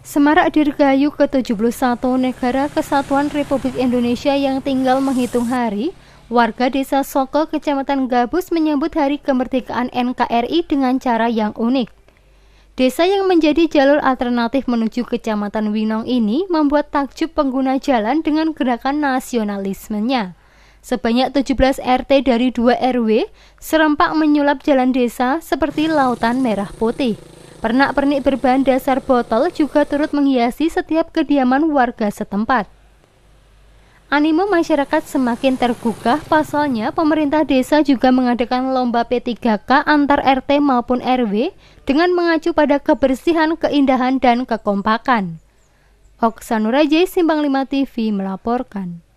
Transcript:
Semarak Dirgayu ke-71 Negara Kesatuan Republik Indonesia yang tinggal menghitung hari, warga desa Soko, Kecamatan Gabus menyambut hari kemerdekaan NKRI dengan cara yang unik. Desa yang menjadi jalur alternatif menuju Kecamatan Winong ini membuat takjub pengguna jalan dengan gerakan nasionalismenya. Sebanyak 17 RT dari 2 RW serempak menyulap jalan desa seperti lautan merah putih. Pernak-pernik berbahan dasar botol juga turut menghiasi setiap kediaman warga setempat. Animo masyarakat semakin tergugah, pasalnya pemerintah desa juga mengadakan lomba P3K antar RT maupun RW dengan mengacu pada kebersihan, keindahan, dan kekompakan. Oksanurajai Simbang 5 TV melaporkan.